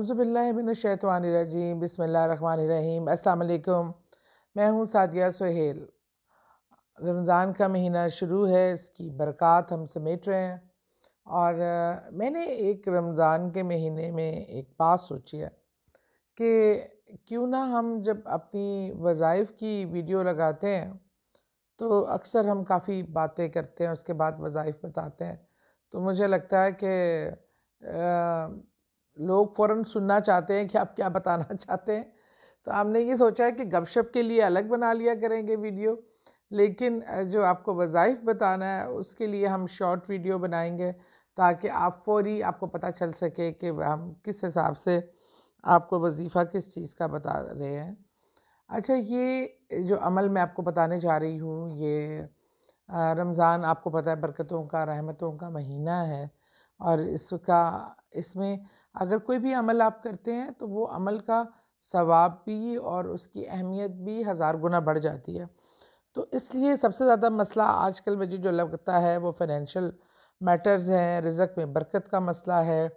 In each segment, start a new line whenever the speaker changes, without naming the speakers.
हज़बिल्लिनशैतवानरजीम बिसमीम अल्लाम मैं हूँ सादिया सुहेल रमज़ान का महीना शुरू है इसकी बरक़ात हम समेट रहे हैं और मैंने एक रमज़ान के महीने में एक बात सोची है कि क्यों ना हम जब अपनी वज़ाइफ की वीडियो लगाते हैं तो अक्सर हम काफ़ी बातें करते हैं उसके बाद वज़ाइफ बताते हैं तो मुझे लगता है कि लोग फ़ौर सुनना चाहते हैं कि आप क्या बताना चाहते हैं तो हमने ये सोचा है कि गपशप के लिए अलग बना लिया करेंगे वीडियो लेकिन जो आपको वज़ाइफ बताना है उसके लिए हम शॉर्ट वीडियो बनाएंगे ताकि आप फौरी आपको पता चल सके कि हम किस हिसाब से आपको वजीफ़ा किस चीज़ का बता रहे हैं अच्छा ये जो अमल मैं आपको बताने जा रही हूँ ये रमज़ान आपको पता है बरकतों का रहमतों का महीना है और इसका इसमें अगर कोई भी अमल आप करते हैं तो वो अमल का सवाब भी और उसकी अहमियत भी हज़ार गुना बढ़ जाती है तो इसलिए सबसे ज़्यादा मसला आजकल मुझे जो लगता है वो फाइनेंशियल मैटर्स हैं रिजक में बरकत का मसला है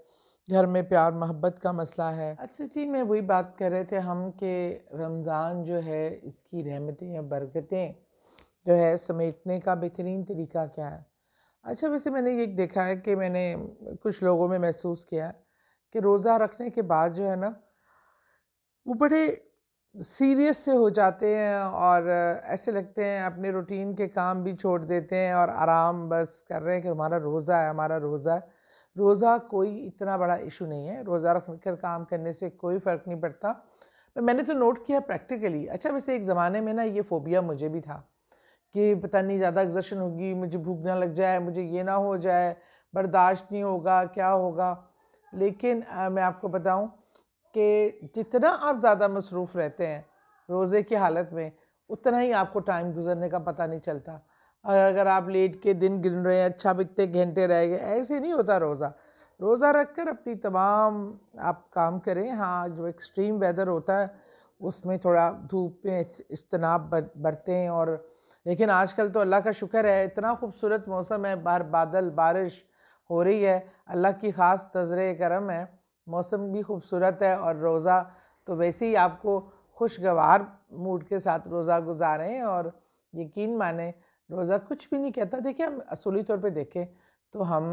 घर में प्यार मोहब्बत का मसला है अच्छा जी मैं वही बात कर रहे थे हम कि रमज़ान जो है इसकी रहमतें या बरकतें जो है समेटने का बेहतरीन तरीका क्या है अच्छा वैसे मैंने ये देखा है कि मैंने कुछ लोगों में महसूस किया है कि रोज़ा रखने के बाद जो है ना वो बड़े सीरियस से हो जाते हैं और ऐसे लगते हैं अपने रूटीन के काम भी छोड़ देते हैं और आराम बस कर रहे हैं कि हमारा रोज़ा है हमारा रोज़ा है रोज़ा कोई इतना बड़ा इशू नहीं है रोज़ा रख कर काम करने से कोई फ़र्क नहीं पड़ता मैंने तो नोट किया प्रैक्टिकली अच्छा वैसे एक ज़माने में ना ये फ़ोबिया मुझे भी था कि पता नहीं ज़्यादा एग्जर्शन होगी मुझे भूख ना लग जाए मुझे ये ना हो जाए बर्दाश्त नहीं होगा क्या होगा लेकिन आ, मैं आपको बताऊं कि जितना आप ज़्यादा मसरूफ़ रहते हैं रोज़े की हालत में उतना ही आपको टाइम गुजरने का पता नहीं चलता और अगर आप लेट के दिन गिन रहे हैं अच्छा इतने घंटे रह गए ऐसे नहीं होता रोज़ा रोज़ा रख कर अपनी तमाम आप काम करें हाँ जो एक्सट्रीम वेदर होता है उसमें थोड़ा धूप में इज्तनाब हैं और लेकिन आजकल तो अल्लाह का शुक्र है इतना खूबसूरत मौसम है बाहर बादल बारिश हो रही है अल्लाह की ख़ास तजर करम है मौसम भी खूबसूरत है और रोज़ा तो वैसे ही आपको खुशगवार मूड के साथ रोज़ा गुजारें और यकीन माने रोज़ा कुछ भी नहीं कहता देखिए हम असूली तौर पे देखें तो हम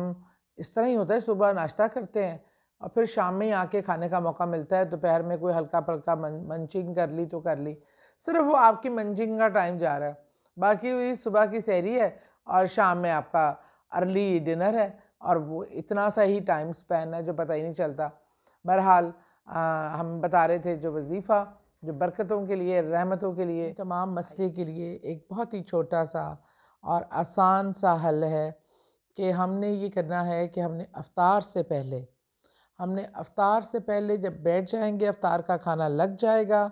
इस तरह ही होता है सुबह नाश्ता करते हैं और फिर शाम में ही आके खाने का मौका मिलता है दोपहर में कोई हल्का पल्का मन मंचिंग कर ली तो कर ली सिर्फ वो आपकी मंचिंग का टाइम जा रहा है बाकी वही सुबह की सैरी है और शाम में आपका अर्ली डिनर है और वो इतना सा ही टाइम स्पेन है जो पता ही नहीं चलता बहरहाल हम बता रहे थे जो वजीफ़ा जो बरकतों के लिए रहमतों के लिए तमाम मसले के लिए एक बहुत ही छोटा सा और आसान सा हल है कि हमने ये करना है कि हमने अवतार से पहले हमने अवतार से पहले जब बैठ जाएंगे अवतार का खाना लग जाएगा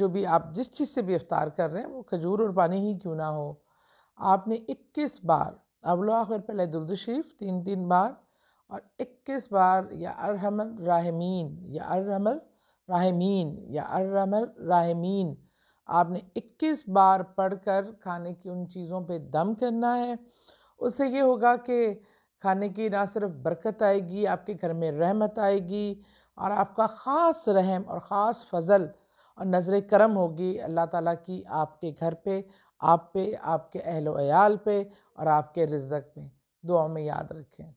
जो भी आप जिस चीज़ से भी अवतार कर रहे हैं वो खजूर और पानी ही क्यों ना हो आपने 21 बार अवलोह आखिर पहले शरीफ तीन तीन बार और इक्कीस बार या अरहमल राहमीन या अरहमल राहमीन या अरहमल राहमीन आपने 21 बार पढ़कर खाने की उन चीज़ों पे दम करना है उससे ये होगा कि खाने की ना सिर्फ बरकत आएगी आपके घर में रहमत आएगी और आपका ख़ास रहम और ख़ास फजल और नज़र करम होगी अल्लाह ताला की आपके घर पे आप पे आपके अहलोयाल पे और आपके रिजक पे दुआ में याद रखें